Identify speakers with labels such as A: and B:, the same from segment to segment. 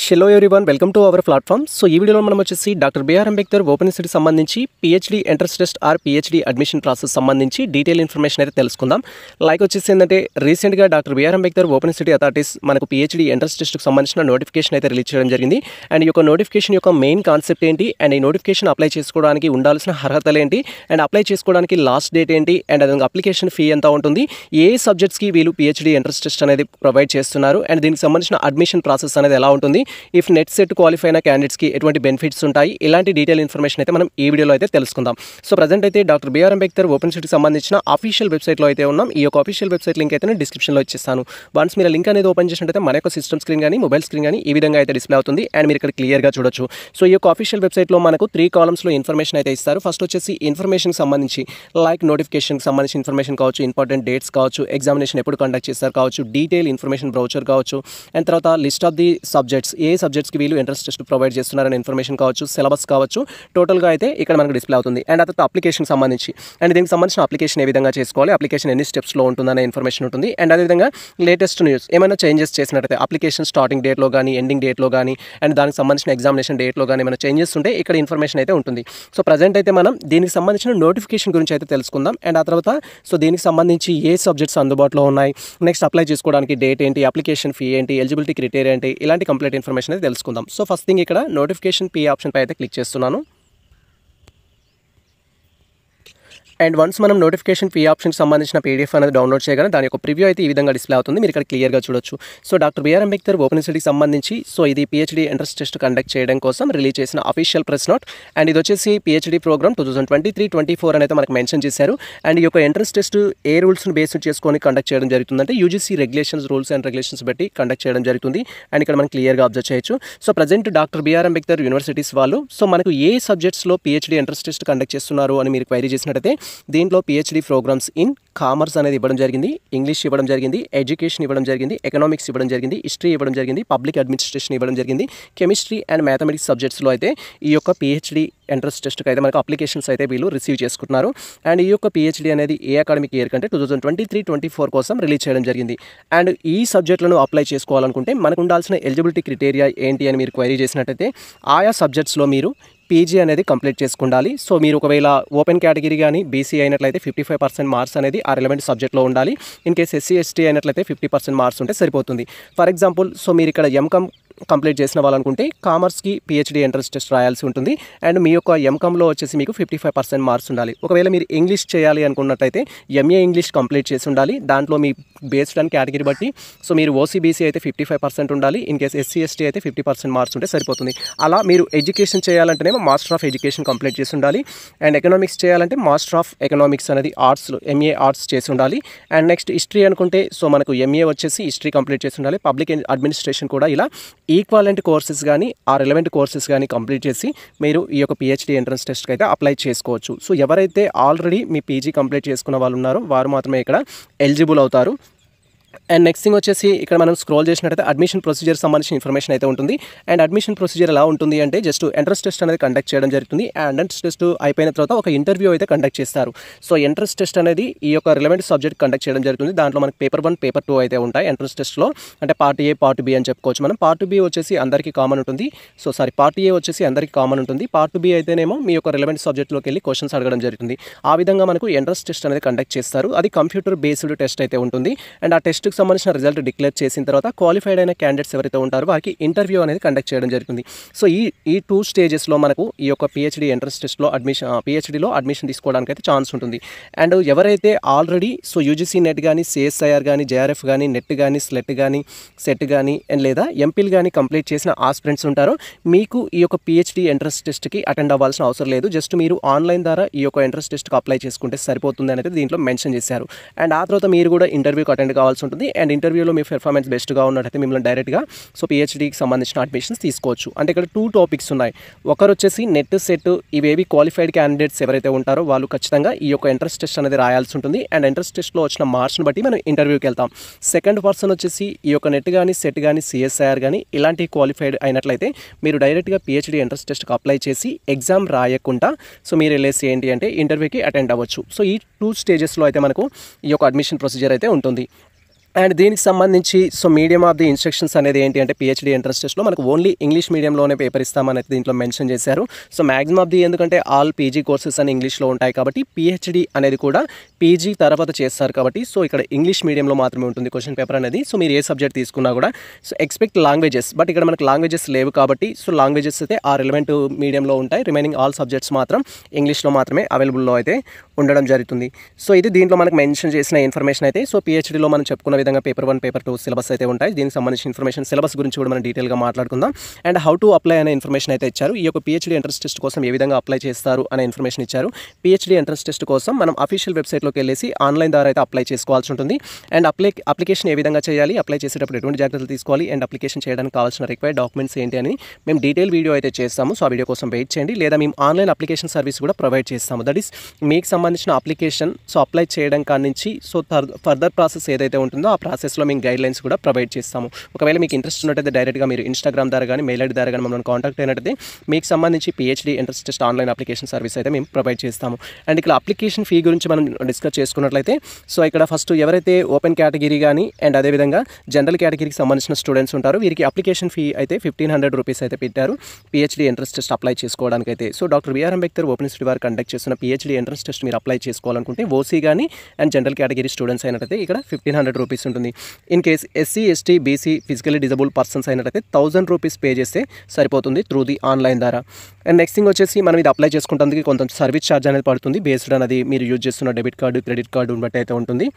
A: hello one welcome to our platform so ఈ వీడియోలో మనం వచ్చేసి doctor BR Ambedkar open city సంబంధించి PhD entrance test or PhD admission process సంబంధించి డీటెయిల్ ఇన్ఫర్మేషన్ అయితే తెలుసుకుందాం లైక్ వచ్చేసి ఏంటంటే రీసెంట్గా doctor BR Ambedkar open city authorities మనకు పిహెచ్డి ఎంట్రన్స్ టెస్ట్కి సంబంధించిన నోటిఫికేషన్ అయితే రిలీజ్ చేయడం జరిగింది అండ్ ఈ యొక్క నోటిఫికేషన్ యొక్క మెయిన్ కాన్సెప్ట్ ఏంటి అండ్ ఈ నోటిఫికేషన్ అప్లై చేసుకోవడానికి ఉండాల్సిన అర్హతలు ఏంటి అండ్ అప్లై చేసుకోవడానికి లాస్ట్ డేట్ ఏంటి అండ్ అది అప్లికేషన్ ఫీ ఎంత ఉంటుంది ఏ సబ్జెక్ట్స్కి వీళ్ళు పిహెచ్డి ఎంట్రెస్ టెస్ట్ అనేది ప్రొవైడ్ చేస్తున్నారు అండ్ దీనికి సంబంధించిన అడ్మిషన్ ప్రాసెస్ అనేది ఎలా ఉంటుంది ఇఫ్ నెట్ సెట్ క్వాలిఫై అయిన క్యాండిడేట్స్కి ఎటువంటి బెనిఫిట్స్ ఉంటాయి ఇలాంటి డీటెయిల్ ఇన్ఫర్మేషన్ అయితే మనం ఈ వీడియోలో అయితే తెలుసుకుందాం సో ప్రజెంట్ అయితే డాక్టర్ బిఆర్ అంబేద్కర్ ఓపెన్ సీట్కి సంబంధించిన అఫీషియల్ వెబ్సైట్లో అయితే ఉన్నాం ఈ యొక్క అఫీషియల్ వెబ్సైట్ లింక్ అయితే నేను డిస్క్రిప్షన్లో ఇచ్చేస్తాను వన్స్ మీరు లింక్ అనేది ఓపెన్ చేసినట్టయితే మన యొక్క సిస్టమ్ స్క్రీన్ కానీ మొబైల్ స్క్రీన్ కానీ ఈ విధంగా అయితే డిస్ప్లే అవుతుంది అండ్ మీరు ఇక్కడ క్లియర్గా చూడొచ్చు సో ఈ యొక్క అఫీషియల్ వెబ్సైట్లో మనకు త్రీ కాలమ్స్లో ఇన్ఫర్మేషన్ అయితే ఇస్తారు ఫస్ట్ వచ్చేసి ఇన్ఫర్మేషన్కి సంబంధించి లైక్ నోటిఫికేషన్కి సంబంధించి ఇన్ఫర్మేషన్ కావచ్చు ఇంపార్టెంట్ డేట్స్ కావచ్చు ఎగ్జామినేషన్ ఎప్పుడు కండక్ట్ చేస్తారు కావచ్చు డీటెయిల్ ఇన్ఫర్మేషన్ బ్రౌచర్ కావచ్చు అండ్ తర్వాత లిస్ట్ ఆఫ్ ది సబ్జెక్ట్స్ ఏ సబ్జెక్ట్స్కి వీళ్ళు ఎంట్రన్స్ టెస్ట్ ప్రొవైడ్ చేస్తున్నారనే ఇన్ఫర్మేషన్ కావచ్చు సిలబస్ కావచ్చు టోటల్గా అయితే ఇక్కడ మనకు డిస్ప్లే అవుతుంది అండ్ తర్వాత అప్లికేషన్ సంబంధించి అండ్ దీనికి సంబంధించిన అప్లికేషన్ ఏ విధంగా చేసుకోవాలి అప్లికేషన్ ఎన్ని స్టెప్స్లో ఉంటుందనే ఇన్ఫర్మేషన్ ఉంటుంది అండ్ అదేవిధంగా లేటెస్ట్ న్యూస్ ఏమైనా చేంజెస్ చేసినట్టయితే అప్లికేషన్ స్టార్టింగ్ డేట్లో కానీ ఎండింగ్ డేట్లో కానీ అండ్ దానికి సంబంధించిన ఎగ్జామినేషన్ డేట్లో కానీ ఏమైనా చేంజెస్ ఉంటే ఇక్కడ ఇన్ఫర్మేషన్ అయితే ఉంటుంది సో ప్రజెంట్ అయితే మనం దీనికి సంబంధించిన నోటిఫికేషన్ గురించి అయితే తెలుసుకుందాం అండ్ ఆ తర్వాత సో దీనికి సంబంధించి ఏ సబ్జెక్ట్స్ అందుబాటులో ఉన్నాయి నెక్స్ట్ అప్లై చేసుకోవడానికి డేట్ ఏంటి అప్లికేషన్ ఫీ ఏంటి ఎలిజిబిలిటీ క్రిటీరియా ఏంటి ఇలాంటి కంప్లీట్ ఇన్ఫర్మేషన్ అయితే తెలుసుకుందాం సో ఫస్ట్ థింగ్ ఇక్కడ నోటిఫికేషన్ పే ఆప్షన్ పై అయితే క్లిక్ చేస్తున్నాను అండ్ వన్స్ మనం నోటిఫికేషన్ ఫీ ఆప్షన్కి సంబంధించిన పీడిఎఫ్ అనేది డౌన్లోడ్ చేయగానే దాని యొక్క ప్రివ్యూ అయితే ఈ విధంగా డిస్ప్లే అవుతుంది మీరు ఇక్కడ క్లియర్గా చూడొచ్చు so doctor BR Ambedkar open సిటీకి సంబంధించి సో ఇది పిహెచ్డీ ఎంట్రన్స్ టెస్ట్ కండక్ట్ చేయడం కోసం రిలీజ్ చేసిన అఫీషియల్ ప్రెస్ నోట్ అండ్ ఇది వచ్చేసి PhD programme two thousand twenty three twenty four అనేది మనకు మెన్షన్ చేశారు అండ్ ఈ యొక్క ఎంట్రన్స్ టెస్ట్ ఏ రూల్స్ని బేస్ చేసుకొని కండక్ట్ చేయడం జరుగుతుందంటే UGC regulations rules and regulations బట్టి కండక్ట్ చేయడం జరుగుతుంది అండ్ ఇక్కడ మనం క్లియర్గా అబ్జర్వ్ చేయొచ్చు so present doctor BR Ambedkar universities వాళ్ళు సో మనకు ఏ సబ్జెక్ట్స్లో పిహెచ్డీ ఎంట్రన్స్ టెస్ట్ కండక్ట్ చేస్తున్నారు అని మీరు క్వైరీ చేసినట్టయితే దీంట్లో పిహెచ్డి ప్రోగ్రామ్స్ ఇన్ కామర్స్ అనేది ఇవ్వడం జరిగింది ఇంగ్లీష్ ఇవ్వడం జరిగింది ఎడ్యుకేషన్ ఇవ్వడం జరిగింది ఎకనామిక్స్ ఇవ్వడం జరిగింది హిస్టరీ ఇవ్వడం జరిగింది పబ్లిక్ అడ్మినిస్ట్రేషన్ ఇవ్వడం జరిగింది కెమిస్ట్రీ అండ్ మ్యాథమెటిక్స్ సబ్జెక్ట్స్లో అయితే ఈ యొక్క పిహెచ్డి ఎంట్రన్స్ టెస్ట్కి అయితే మనకు అప్లికేషన్స్ అయితే వీళ్ళు రిసీవ్ చేసుకుంటున్నారు అండ్ ఈ యొక్క పిహెచ్డి అనేది ఏ అకాడమిక్ ఇయర్ కంటే two thousand twenty three twenty four కోసం రిలీజ్ చేయడం జరిగింది అండ్ ఈ సబ్జెక్టులను అప్లై చేసుకోవాలనుకుంటే మనకు ఉండాల్సిన ఎలిజిబిలిటీ క్రిటేరియా ఏంటి అని మీరు క్వైరీ చేసినట్టయితే ఆయా సబ్జెక్ట్స్లో మీరు పీజీ అనేది కంప్లీట్ చేసుకుండాలి సో మీరు ఒకవేళ ఓపెన్ కేటగిరీ కానీ బీసీ అయినట్లయితే ఫిఫ్టీ ఫైవ్ పర్సెంట్ మార్క్స్ అనేది ఆ రిలవెంట్ సబ్జెక్ట్లో ఉండాలి ఇన్ కేస్ ఎస్సీ ఎస్టీ అయినట్లయితే ఫిఫ్టీ పర్సెంట్ మార్క్స్ ఉంటే సరిపోతుంది ఫర్ ఎగ్జాంపుల్ సో మీరు ఇక్కడ ఎంకమ్ కంప్లీట్ చేసిన వాళ్ళనుకుంటే కామర్స్కి పిహెచ్డీ ఎంట్రన్స్ టెస్ట్ రాయాల్సి ఉంటుంది అండ్ మీ యొక్క ఎంకామ్లో వచ్చేసి మీకు ఫిఫ్టీ ఫైవ్ పర్సెంట్ మార్క్స్ ఉండాలి ఒకవేళ మీరు ఇంగ్లీష్ చేయాలి అనుకున్నట్టయితే ఎంఏ ఇంగ్లీష్ కంప్లీట్ చేసి ఉండాలి దాంట్లో మీ బేస్డ్ అండ్ కేటగిరీ బట్టి సో మీరు ఓసీబీసీ అయితే ఫిఫ్టీ ఫైవ్ పర్సెంట్ ఉండాలి ఇన్ కేస్ ఎస్సీ ఎస్టీ అయితే ఫిఫ్టీ పర్సెంట్ మార్క్స్ ఉంటే సరిపోతుంది అలా మీరు ఎడ్యుకేషన్ చేయాలంటేనేమో మాస్టర్ ఆఫ్ ఎడ్యుకేషన్ కంప్లీట్ చేసి ఉండాలి అండ్ ఎకనామిక్స్ చేయాలంటే మాస్టర్ ఆఫ్ ఎకనామిక్స్ అనేది ఆర్ట్స్ ఎంఏ ఆర్ట్స్ చేసి ఉండాలి అండ్ నెక్స్ట్ హిస్టరీ అనుకుంటే సో మనకు ఎంఏ వచ్చేసి హిస్టరీ కంప్లీట్ చేసి ఉండాలి పబ్లిక్ అడ్మినిస్ట్రేషన్ కూడా ఇలా ఈక్వాలెంట్ కోర్సెస్ కానీ ఆ రిలవెంట్ కోర్సెస్ కానీ కంప్లీట్ చేసి మీరు ఈ యొక్క పిహెచ్డి ఎంట్రన్స్ టెస్ట్కి అయితే అప్లై చేసుకోవచ్చు సో ఎవరైతే ఆల్రెడీ మీ పీజీ కంప్లీట్ చేసుకున్న వాళ్ళు ఉన్నారో వారు మాత్రమే ఇక్కడ ఎలిజిబుల్ అవుతారు అండ్ నెక్స్ట్ థింగ్ వచ్చేసి ఇక్కడ మనం స్క్రోల్ చేసినట్టయితే అడ్మిషన్ ప్రొసీజర్ సంబంధించిన ఇన్ఫర్మేషన్ అయితే ఉంటుంది అండ్ అడ్మిషన్ ప్రొసీజర్ ఎలా ఉంటుంది అంటే జస్ట్ ఎంట్రన్స్ టెస్ట్ అనేది కండక్ట్ చేయడం జరుగుతుంది అండ్ ఎంట్రన్స్ టెస్ట్ అయిపోయిన తర్వాత ఒక ఇంటర్వ్యూ అయితే కండక్ట్ చేస్తారు సో ఎంట్రన్స్ టెస్ట్ అనేది ఈ యొక్క రిలవెంట్ సబ్జెక్ట్ కండక్ట్ చేయడం జరుగుతుంది దాంట్లో మనకి పేపర్ వన్ పేపర్ టూ అయితే ఉంటాయి ఎంట్రన్స్ టెస్ట్లో అంటే పార్ట్ ఏ పార్ట్ బి అని చెప్పుకోవచ్చు మనం పార్ట్ బి వచ్చేసి అందరికీ కామన్ ఉంటుంది సో సారీ పార్ట్ ఏ వచ్చేసి అందరికీ కామన్ ఉంటుంది పార్ట్ బి అయితేనేమో మీ యొక్క రిలవెంట్ సబ్జెక్ట్లోకి వెళ్ళి క్వశ్చన్స్ అడగడం జరుగుతుంది ఆ విధంగా మనకు ఎంట్రన్స్ టెస్ట్ అనేది కండక్ట్ చేస్తారు అది కంప్యూటర్ బేస్డ్ టెస్ట్ అయితే ఉంటుంది అండ్ ఆ టెస్ట్ ఇంటర్వ్యూకి సంబంధించిన రిజల్ట్ డిక్లేర్ చేసిన తర్వాత క్వాలిఫైడ్ అయిన క్యాండిడేట్స్ ఎవరైతే ఉంటారో వారికి ఇంటర్వ్యూ అనేది కండక్ట్ చేయడం జరుగుతుంది సో ఈ ఈ టూ స్టేజెస్లో మనకు ఈ యొక్క పిహెచ్డీ ఎంట్రన్స్ టెస్ట్లో అడ్మిషన్ పిహెచ్డీలో అడ్మిషన్ తీసుకోవడానికి అయితే ఛాన్స్ ఉంటుంది అండ్ ఎవరైతే ఆల్రెడీ సో యూజీసీ నెట్ కానీ సిఎస్ఐఆర్ కానీ జేఆర్ఎఫ్ కానీ నెట్ కానీ స్లెట్ కానీ సెట్ కానీ అండ్ లేదా ఎంపీలు కానీ కంప్లీట్ చేసిన ఆస్పిరెంట్స్ ఉంటారో మీకు ఈ యొక్క పిహెచ్డీ ఎంట్రన్స్ టెస్ట్కి అటెండ్ అవ్వాల్సిన అవసరం లేదు జస్ట్ మీరు ఆన్లైన్ ద్వారా ఈ యొక్క ఎంట్రన్స్ టెస్ట్కి అప్లై చేసుకుంటే సరిపోతుంది అనేది దీంట్లో మెన్షన్ చేశారు అండ్ ఆ తర్వాత మీరు కూడా ఇంటర్వ్యూకి అటెండ్ కావాల్సి ఉంటుంది ఉంటుంది అండ్ ఇంటర్వ్యూలో మీ పెర్ఫార్మెన్స్ బెస్ట్గా ఉన్నట్టయితే మిమ్మల్ని డైరెక్ట్గా సో పిహెచ్డీకి సంబంధించిన అడ్మిషన్స్ తీసుకోవచ్చు అంటే ఇక్కడ టూ టాపిక్స్ ఉన్నాయి ఒకరు వచ్చేసి నెట్ సెట్ ఇవేవి క్వాలిఫైడ్ క్యాండిడేట్స్ ఎవరైతే ఉంటారో వాళ్ళు ఖచ్చితంగా ఈ యొక్క ఇంట్రెస్ట్ టెస్ట్ అనేది రాయాల్సి ఉంటుంది అండ్ ఇంట్రెస్ట్ టెస్ట్లో వచ్చిన మార్క్స్ని బట్టి మనం ఇంటర్వ్యూకి వెళ్తాం సెకండ్ పర్సన్ వచ్చేసి ఈ యొక్క నెట్ కానీ సెట్ కానీ సిఎస్ఐఆర్ కానీ ఇలాంటి క్వాలిఫైడ్ అయినట్లయితే మీరు డైరెక్ట్గా పిహెచ్డీ ఎంట్రన్స్ టెస్ట్కి అప్లై చేసి ఎగ్జామ్ రాయకుండా సో మీరు వెళ్ళేసి ఏంటి అంటే ఇంటర్వ్యూకి అటెండ్ అవ్వచ్చు సో ఈ టూ స్టేజెస్లో అయితే మనకు ఈ యొక్క అడ్మిషన్ ప్రొసీజర్ అయితే ఉంటుంది అండ్ దీనికి సంబంధించి so medium of the instructions అనేది ఏంటి అంటే పిహెచ్డీ ఎంట్రన్స్ టెస్ట్లో మనకు ఓన్లీ ఇంగ్లీష్ మీడియంలోనే పేపర్ ఇస్తామని దీంట్లో మెన్షన్ చేశారు సో మ్యాక్సిమం ఆఫ్ ది ఎందుకంటే ఆల్ పీజీ కోర్సెస్ అని ఇంగ్లీష్లో ఉంటాయి కాబట్టి పిహెచ్డి అనేది కూడా పీజీ తర్వాత చేస్తారు కాబట్టి సో ఇక్కడ ఇంగ్లీష్ మీడియంలో మాత్రమే ఉంటుంది క్వశ్చన్ పేపర్ అనేది సో మీరు ఏ సబ్జెక్ట్ తీసుకున్నా కూడా సో ఎక్స్పెక్ట్ లాంగ్వేజెస్ బట్ ఇక్కడ మనకు లాంగ్వేజెస్ లేవు కాబట్టి సో లాంగ్వేజెస్ అయితే ఆ రిలవెంట్ మీడియంలో ఉంటాయి రిమైనింగ్ ఆల్ సబ్జెక్ట్స్ మాత్రం ఇంగ్లీష్లో మాత్రమే అవైలబుల్లో అయితే ఉండడం జరుగుతుంది సో ఇది దీంట్లో మనకు మెన్షన్ చేసిన ఇన్ఫర్మేషన్ అయితే సో పిహెచ్డీలో మనం చెప్పుకున్న విధంగా paper one paper two syllabus అయితే ఉంటాయి దీనికి సంబంధించిన ఇన్ఫర్మేషన్ సిలబస్ గురించి కూడా మనం డీటెయిల్గా మాట్లాడుకుందాం అండ్ హౌ టు అప్లై అనే ఇన్ఫర్మేషన్ అయితే ఇచ్చారు ఈ యొక్క పిహెచ్డీ ఎంట్రన్స్ టెస్ట్ కోసం ఏ విధంగా అప్లై చేస్తారు అనే ఇన్ఫర్మేషన్ ఇచ్చారు పిహెచ్డీ ఎంట్రన్స్ టెస్ట్ కోసం మనం అఫీషియల్ వెబ్సైట్లోకి వెళ్ళేసి ఆన్లైన్ ద్వారా అయితే అప్లై చేసుకోవాల్సి ఉంటుంది అండ్ అప్లై అప్లికేషన్ ఏ విధంగా చేయాలి అప్లై చేసేటప్పుడు ఎటువంటి జాగ్రత్తలు తీసుకోవాలి అండ్ అప్లికేషన్ చేయడానికి కావాల్సిన రిక్వైర్ డాక్యుమెంట్స్ ఏంటి అని మేము డీటెయిల్ వీడియో అయితే చేస్తాము సో ఆ వీడియో కోసం వెయిట్ చేయండి లేదా మేము ఆన్లైన్ అప్లికేషన్ సర్వీస్ కూడా ప్రొవైడ్ చేస్తాము దట్ ఈస్ మీకు సంబంధించిన అప్లికేషన్ సో అప్లై చేయడం కాడి నుంచి సో ఫర్దర్ ప్రాసెస్ ఏదైతే ఉంటుందో ఆ ప్రాసెస్లో మేము గైడ్ లైన్స్ కూడా ప్రొవైడ్ చేస్తాము ఒకవేళ మీకు ఇంట్రెస్ట్ ఉన్నట్టయితే డైరెక్ట్గా మీరు ఇన్స్టాగ్రామ్ ద్వారా కానీ మెయిల్ ఐడి ద్వారా కానీ మమ్మల్ని కాంటాక్ట్ అయినట్టయితే మీకు సంబంధించి PhD interest test online application service అయితే మేము ప్రొవైడ్ చేస్తాము అండ్ ఇక్కడ అప్లికేషన్ ఫీ గురించి మనం డిస్కస్ చేసుకున్నట్లయితే సో ఇక్కడ ఫస్ట్ ఎవరైతే ఓపెన్ కేటగిరీ కానీ అండ్ అదేవిధంగా జనరల్ కేటగిరీకి సంబంధించిన స్టూడెంట్స్ ఉంటారు వీరికి అప్లికేషన్ ఫీ అయితే ఫిఫ్టీన్ హండ్రెడ్ రూపీస్ అయితే పెట్టారు పిహెచ్డీ ఎంట్రన్స్ టెస్ట్ అప్లై అయితే so doctor VR Ambedkar open university వారు కండక్ట్ చేసిన పిహెచ్డీ ఇంట్రెస్ట్ టెస్ట్ మీరు అప్లై చేసుకోవాలనుకుంటే ఓసీ కానీ అండ్ జనరల్ కేటగిరీ స్టూడెంట్స్ అయినట్టయితే ఇక్కడ ఫిఫ్టీన్ హండ్రెడ్ రూపీస్ ఉంటుంది in case SC ST BC physically disabled persons అయినట్టయితే థౌసండ్ రూపీస్ పే చేస్తే సరిపోతుంది త్రూ ది ఆన్లైన్ ద్వారా అండ్ నెక్స్ట్ థింగ్ వచ్చేసి మనం ఇది అప్లై చేసుకుంటానికి కొంత సర్వీస్ ఛార్జ్ అనేది పడుతుంది బేస్డ్ అనేది మీరు యూజ్ చేస్తున్న డెబిట్ కార్డు క్రెడిట్ కార్డు బట్టి అయితే ఉంటుంది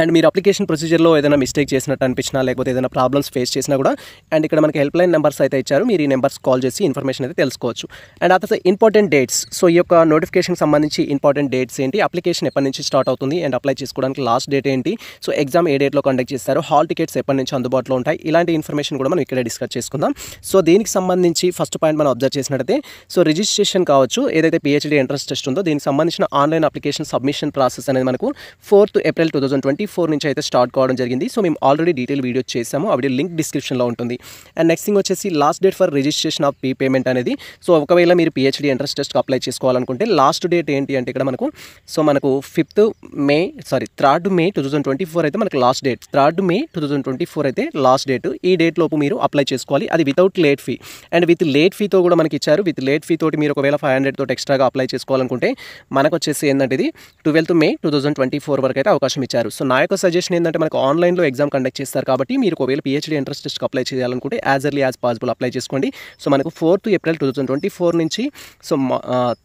A: అండ్ మీరు అప్లికేషన్ ప్రొసీజర్లో ఏదైనా మిస్టేక్ చేసినట్టు అనిపించినా లేకపోతే ఏదైనా ప్రాబ్లమ్స్ ఫేస్ చేసినా కూడా అండ్ ఇక్కడ మనకి హెల్ప్ లైన్ నెంబర్స్ అయితే ఇచ్చారు మీరు ఈ నెంబర్స్ కాల్ చేసి ఇన్ఫర్మేషన్ అయితే తెలుసుకోవచ్చు అండ్ ఆ తర్వాత ఇంపార్టెంట్ డేట్స్ సో ఈ యొక్క నోటిఫికేషన్ సంబంధించి ఇంపార్టెంట్ డేట్స్ ఏంటి అప్లికేషన్ ఎప్పటి నుంచి స్టార్ట్ అవుతుంది అండ్ అప్లై చేసుకోవడానికి లాస్ట్ డేట్ ఏంటి సో ఎగ్జామ్ ఏ డేట్లో కండక్ట్ చేస్తారు హాల్ టికెట్స్ ఎప్పటి నుంచి అందుబాటులో ఉంటాయి ఇలాంటి ఇన్ఫర్మేషన్ కూడా మనం ఇక్కడే డిస్కస్ చేసుకుందాం సో దీనికి సంబంధించి ఫస్ట్ పాయింట్ మనం అబ్జర్వ్ చేసినట్టయితే సో రిజిస్ట్రేషన్ కావచ్చు ఏదైతే పిహెచ్డీ ఎంట్రన్స్ టెస్ట్ ఉందో దీనికి సంబంధించిన ఆన్లైన్ అప్లికేషన్ సబ్మిషన్ ప్రాసెస్ అనేది మనకు fourth April two thousand twenty four నుంచి అయితే స్టార్ట్ కావడం జరిగింది సో మేము ఆల్రెడీ డీటెయిల్ వీడియో చేసాము అవి లింక్ డిస్క్రిప్షన్లో ఉంటుంది అండ్ నెక్స్ట్ థింగ్ వచ్చేసి last date for registration of fee payment అనేది సో ఒకవేళ మీరు పిహెచ్డీ ఎంట్రన్స్ టెస్ట్కి అప్లై చేసుకోవాలనుకుంటే లాస్ట్ డేట్ ఏంటి అంటే ఇక్కడ మనకు సో మనకు fifth May sorry third May two thousand twenty four అయితే మనకు last date third May two thousand twenty four అయితే లాస్ట్ డేట్ ఈ డేట్ లోపు మీరు అప్లై చేసుకోవాలి అది without late fee and with late ఫీతో కూడా మనకి ఇచ్చారు విత్ లేట్ ఫీ తోటి మీరు ఒకవేళ ఫైవ్ హండ్రెడ్ తోటి ఎక్స్ట్రాగా అప్లై చేసుకోవాలనుకుంటే మనకు వచ్చేసి ఏంటంటే ఇది twelfth May two thousand twenty four వరకు అయితే అవకాశం ఇచ్చారు సో నా యొక్క సజెషన్ ఏంటంటే మనకు ఆన్లైన్లో ఎగ్జామ్ కండక్ట్ చేస్తారు కాబట్టి మీరు ఒకవేళ పిహెచ్డీ ఎంట్రన్స్ టెస్ట్ అప్లై చేయాలనుకుంటే as early as possible apply చేసుకోండి సో మనకు four to April two thousand twenty four నుంచి so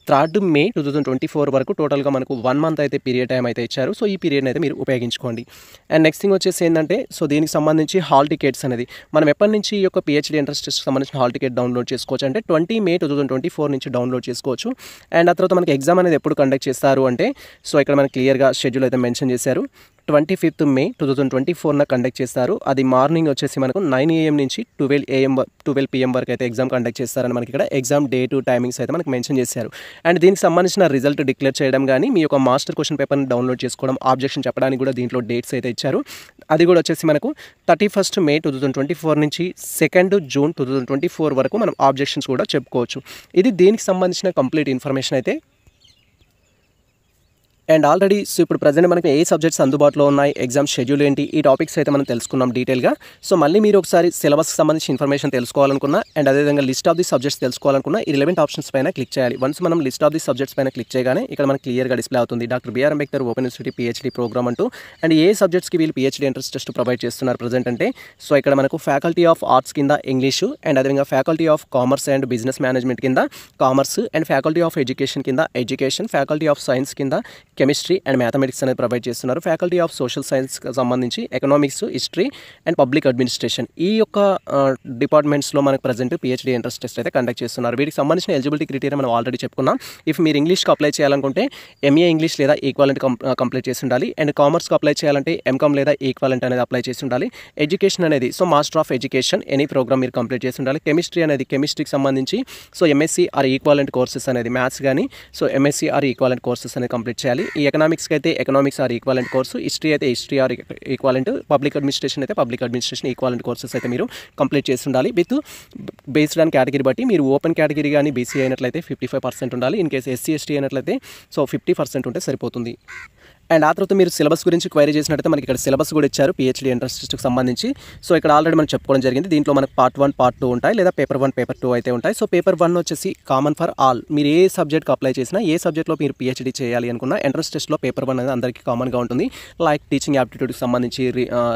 A: third May two thousand twenty four వరకు టోటల్గా మనకు వన్ మంత్ అయితే పీరియడ్ టైం అయితే ఇచ్చారు సో ఈ పీరియడ్ అయితే మీరు ఉపయోగించుకోండి అండ్ నెక్స్ట్ థింగ్ వచ్చేసి ఏంటంటే సో దీనికి సంబంధించి హాల్ టికెట్స్ అనేది మనం ఎప్పటి నుంచి ఈ యొక్క పిహెచ్డీ ఎంట్రన్స్ టెస్ట్కి సంబంధించిన హాల్ టికెట్ డౌన్లోడ్ చేసుకోవచ్చు అంటే twenty May two thousand twenty four నుంచి డౌన్లోడ్ చేసుకోవచ్చు అండ్ ఆ తర్వాత మనకి ఎగ్జామ్ అనేది ఎప్పుడు కండక్ట్ చేస్తారు అంటే సో ఇక్కడ మనకి క్లియర్గా షెడ్యూల్ అయితే మెన్షన్ చేశారు twenty fifth May two thousand twenty ఫోర్న కండక్ట్ చేస్తారు అది మార్నింగ్ వచ్చేసి మనకు నైన్ ఏఎం నుంచి ట్వెల్వ్ ఏఎం ట్వెల్వ్ పిఎం వరకు అయితే ఎగ్జామ్ కండక్ట్ చేస్తారని మనకి ఇక్కడ ఎగ్జామ్ డే టు టైమింగ్స్ అయితే మనకు మెన్షన్ చేశారు అండ్ దీనికి సంబంధించిన రిజల్ట్ డిక్లేర్ చేయడం కానీ మీ యొక్క మాస్టర్ క్వశ్చన్ పేపర్ని డౌన్లోడ్ చేసుకోవడం ఆబ్జెక్షన్ చెప్పడానికి కూడా దీంట్లో డేట్స్ అయితే ఇచ్చారు అది కూడా వచ్చేసి మనకు thirty first May two thousand twenty four నుంచి second June two thousand twenty four వరకు మనం ఆబ్జెక్షన్స్ కూడా చెప్పుకోవచ్చు ఇది దీనికి సంబంధించిన కంప్లీట్ ఇన్ఫర్మేషన్ అయితే అండ్ ఆల్రెడీ సో ఇప్పుడు ప్రజెంట్ మనకి ఏ సబ్జెక్ట్స్ అందుబాటులో ఉన్నాయి ఎగ్జామ్ షెడ్యూల్ ఏంటి ఈ టాపిక్స్ అయితే మనం తెలుసుకున్నాం డీటెయిల్గా సో మళ్ళీ మీరు ఒకసారి సిలబస్కి సంబంధించి ఇన్ఫర్మేషన్ తెలుసుకోవాలనుకున్నా అండ్ అదేవిధంగా లిస్ట్ ఆఫ్ ది సబ్జెక్ట్స్ తెలుసుకోవాలనుకున్నా ఈ రిలవెంట్ ఆప్షన్స్ పైన క్లిక్ చేయాలి వన్స్ మనం లిస్ట్ ఆఫ్ ది సబ్జెక్ట్స్ పైన క్లిక్ చేయగానే ఇక్కడ మనకి క్లియర్గా డిస్ప్లే అవుతుంది doctor BR Ambedkar open university PhD program అంటూ అండ్ ఏ సబ్జెక్ట్స్కి వీళ్ళు పిహెచ్డి ఎంట్రన్స్ టెస్ట్ ప్రొవైడ్ చేస్తున్నారు ప్రజెంట్ అంటే సో ఇక్కడ మనకు ఫ్యాకల్టీ ఆఫ్ ఆర్ట్స్ కింద ఇంగ్లీషు అండ్ అదేవిధంగా faculty of commerce and business management కింద commerce and faculty of education కింద ఎడ్యుకేషన్ ఫ్యాకల్టీ ఆఫ్ సైన్స్ కింద కెమిస్ట్రీ అండ్ మ్యాథమెటిక్స్ అనేది ప్రొవైడ్ చేస్తున్నారు ఫ్యాకల్టీ ఆఫ్ సోషల్ సైన్స్కి సంబంధించి economics history and public administration ఈ యొక్క డిపార్ట్మెంట్స్లో మనకు ప్రజెంట్ పిహెచ్డీ ఎంట్రన్స్ టెస్ట్ అయితే కండక్ట్ చేస్తున్నారు వీటికి సంబంధించిన ఎలిజిబిలిటీ క్రిటీరియా మనం ఆల్రెడీ చెప్పుకున్నాం ఇఫ్ మీరు ఇంగ్లీష్కి అప్లై చేయాలనుకుంటే ఎంఏ ఇంగ్లీష్ లేదా ఈక్వాలెంట్ కంప్లీట్ చేసి ఉండాలి అండ్ కామర్స్కి అప్లై చేయాలంటే ఎంకామ్ లేదా ఈక్వాలెంట్ అనేది అప్లై చేసి ఉండాలి ఎడ్యుకేషన్ అనేది so master of education any program మీరు కంప్లీట్ చేసి ఉండాలి కెమిస్ట్రీ అనేది కెమిస్ట్రీకి సంబంధించి so MSc or equivalent courses అనేది మ్యాథ్స్ కానీ so MSc or equivalent courses అనేది కంప్లీట్ చేయాలి ఉంటుంది ఈ ఎకనామిక్స్కి అయితే economics or equivalent course history అయితే history or equivalent public administration అయితే పబ్లిక్ అడ్మినిస్ట్రేషన్ ఈక్వాలెంట్ కోర్సెస్ అయితే మీరు కంప్లీట్ చేసి ఉండాలి విత్ బేస్డ్ ఆన్ కేటగిరీ బట్టి మీరు ఓపెన్ కేటగిరీ కానీ బీసీ అయినట్లయితే ఫిఫ్టీ ఫైవ్ పర్సెంట్ ఉండాలి ఇన్ కేసు ఎస్సీ ఎస్టీ అయినట్లయితే సో ఫిఫ్టీ పర్సెంట్ ఉంటే సరిపోతుంది అండ్ ఆ తర్వాత మీరు సిలబస్ గురించి క్వైరీ చేసినట్టయితే మనకి ఇక్కడ సిలబస్ కూడా ఇచ్చారు పిహెచ్డి ఎంట్రన్స్ టెస్ట్కి సంబంధించి సో ఇక్కడ ఆల్రెడీ మనం చెప్పుకోవడం జరిగింది దీంట్లో మనకు పార్ట్ వన్ పార్ట్ టూ ఉంటాయి లేదా పేపర్ వన్ పేపర్ టూ అయితే ఉంటాయి సో పేపర్ వన్ వచ్చేసి కామన్ ఫర్ ఆల్ మీరు ఏ సబ్జెక్ట్కి అప్లై చేసినా ఏ సబ్జెక్ట్లో మీరు పిహెచ్డి చేయాలి అనుకున్నా ఎంట్రన్స్ టెస్ట్లో పేపర్ వన్ అనేది అందరికీ కామన్గా ఉంటుంది లైక్ టీచింగ్ యాప్టిట్యూడ్కి సంబంధించి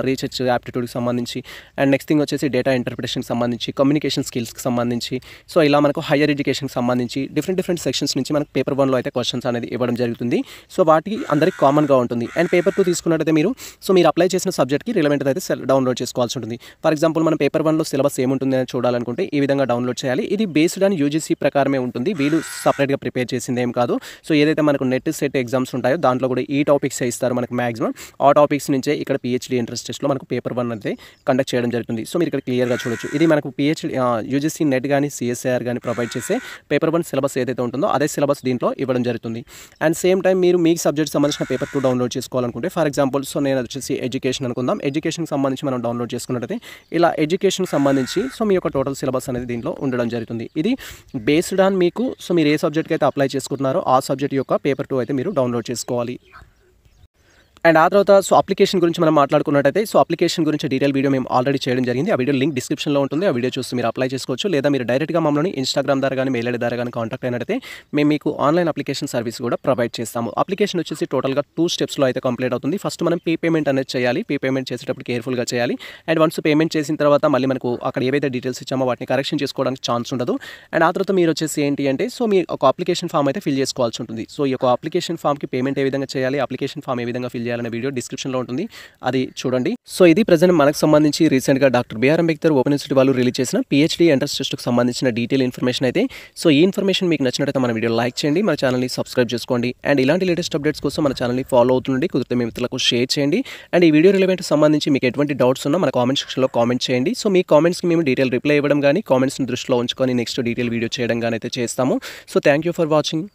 A: రీసెర్చ్ యాప్టిట్యూడ్కి సంబంధించి అండ్ నెక్స్ట్ థింగ్ వచ్చేసి డేటా ఇంటర్ప్రిటేషన్కి సంబంధించి కమ్యూనికేషన్ స్కిల్స్కి సంబంధించి సో ఇలా మనకు హైయర్ ఎడ్యుకేషన్కి సంబంధించి డిఫరెంట్ డిఫరెంట్ సెక్షన్స్ నుంచి మనకు పేపర్ వన్లో అయితే క్వశ్చన్స్ అనేది ఇవ్వడం జరుగుతుంది సో వాటికి అందరికీ కామన్ కామన్గా ఉంటుంది అండ్ పేపర్ టూ తీసుకున్నట్టయితే మీరు సో మీరు అప్లై చేసిన సబ్జెక్ట్కి రిలవెంట్ అయితే డౌన్లోడ్ చేసుకోవాల్సి ఉంటుంది ఫర్ ఎగ్జాంపుల్ మనం పేపర్ వన్లో సిలబస్ ఏముంటుంది అని చూడాలనుకుంటే ఈ విధంగా డౌన్లోడ్ చేయాలి ఇది బేస్డ్ అని యూజీసీ ప్రకారమే ఉంటుంది వీళ్ళు సపరేట్గా ప్రిపేర్ చేసింది ఏం కాదు సో ఏదైతే మనకు నెట్ సెట్ ఎగ్జామ్స్ ఉంటాయో దాంట్లో కూడా ఈ టాపిక్స్ ఇస్తారు మనకు మ్యాక్సిమం ఆ టాపిక్స్ నుంచే ఇక్కడ పిహెచ్డీ ఎంట్రెన్స్ టెస్ట్లో మనకు పేపర్ వన్ అనేది కండక్ట్ చేయడం జరుగుతుంది సో మీరు ఇక్కడ క్లియర్గా చూడొచ్చు ఇది మనకు పిహెచ్డీ యూజీసీ నెట్ కానీ సిఎస్ఐఆర్ కానీ ప్రొవైడ్ చేసే పేపర్ వన్ సిలబస్ ఏదైతే ఉంటుందో అదే సిలబస్ దీంట్లో ఇవ్వడం జరుగుతుంది అండ్ సేమ్ టైం మీరు మీకు సబ్జెక్ట్ సంబంధించిన పేపర్ టు డౌన్లోడ్ చేసుకోవాలనుకుంటే ఫర్ ఎగ్జాంపుల్ సో నేను వచ్చేసి ఎడ్యుకేషన్ అనుకుందాం ఎడ్యుకేషన్కి సంబంధించి మనం డౌన్లోడ్ చేసుకున్నట్టయితే ఇలా ఎడ్యుకేషన్కి సంబంధించి సో మీ యొక్క టోటల్ సిలబస్ అనేది దీంట్లో ఉండడం జరుగుతుంది ఇది బేస్డ్ ఆన్ మీకు సో మీరు ఏ సబ్జెక్ట్కి అయితే అప్లై చేసుకుంటున్నారో ఆ సబ్జెక్ట్ యొక్క పేపర్ టూ అయితే మీరు డౌన్లోడ్ చేసుకోవాలి అండ్ ఆ తర్వాత సో అప్లికేషన్ గురించి మనం మాట్లాడుకున్నట్టయితే సో అప్లికేషన్ గురించి డీటెయిల్ వీడియో మేము ఆల్రెడీ చేయడం జరిగింది ఆ వీడియో లింక్ డిస్క్రిప్షన్లో ఉంటుంది ఆ వీడియో చూసి మీరు అప్లై చేసుకోవచ్చు లేదా మీరు డైరెక్ట్గా మమ్మల్ని ఇన్స్టాగ్రామ్ ద్వారా కానీ మెయిల్ ద్వారా కానీ కాంటాక్ట్ అయినట్టయితే మేము మీకు ఆన్లైన్ అప్లికేషన్ సర్వీస్ కూడా ప్రొవైడ్ చేస్తాము అప్లికేషన్ వచ్చేసి టోటల్గా టూ స్టెప్స్లో అయితే కంప్లీట్ అవుతుంది ఫస్ట్ మనం పే పేమెంట్ అనేది చేయాలి పే పేమెంట్ చేసేటప్పుడు కేర్ఫుల్గా చేయాలి అండ్ వన్స్ పేమెంట్ చేసిన తర్వాత మళ్ళీ మనకు అక్కడ ఏవైతే డీటెయిల్స్ ఇచ్చామో వాటిని కరెక్షన్ చేసుకోవడానికి ఛాన్స్ ఉండదు అండ్ ఆ తర్వాత మీరు వచ్చేసి ఏంటి అంటే సో మీ ఒక అప్లికేషన్ ఫామ్ అయితే ఫిల్ చేసుకోవాల్సి ఉంటుంది సో ఈ యొక్క అప్లికేషన్ ఫామ్కి పేమెంట్ ఏ విధంగా చేయాలి అప్లికేషన్ ఫామ్ ఏ విధంగా ఫిల్ చేయాలి చేయాలనే వీడియో డిస్క్రిప్షన్లో ఉంటుంది అది చూడండి సో ఇది ప్రజెంట్ మనకు సంబంధించి రీసెంట్గా doctor BR Ambedkar open institute వాళ్ళు రిలీజ్ చేసిన పిహెచ్డీ ఎంట్రన్స్ టెస్ట్కి సంబంధించిన డీటెయిల్ ఇన్ఫర్మేషన్ అయితే సో ఈ ఇన్ఫర్మేషన్ మీకు నచ్చినట్టు మన వీడియో లైక్ చేయండి మన ఛానల్ని సబ్స్క్రైబ్ చేసుకోండి అండ్ ఇలాంటి లేటెస్ట్ అప్డేట్స్ కోసం మన ఛానల్ని ఫాలో అవుతుండండి కుదిరి మీ మిత్రులకు షేర్ చేయండి అండ్ ఈ వీడియో రిలేటెడ్ సంబంధించి మీకు ఎటువంటి డౌట్స్ ఉన్నా మన కామెంట్ సెక్షన్లో కామెంట్ చేయండి సో మీ కామెంట్స్కి మేము డీటెయిల్ రిప్లై ఇవ్వడం కానీ కామెంట్స్ని దృష్టిలో ఉంచుకొని నెక్స్ట్ డీటెయిల్ వీడియో చేయడం కానీ అయితే చేస్తాము సో థ్యాంక్ ఫర్ వాచింగ్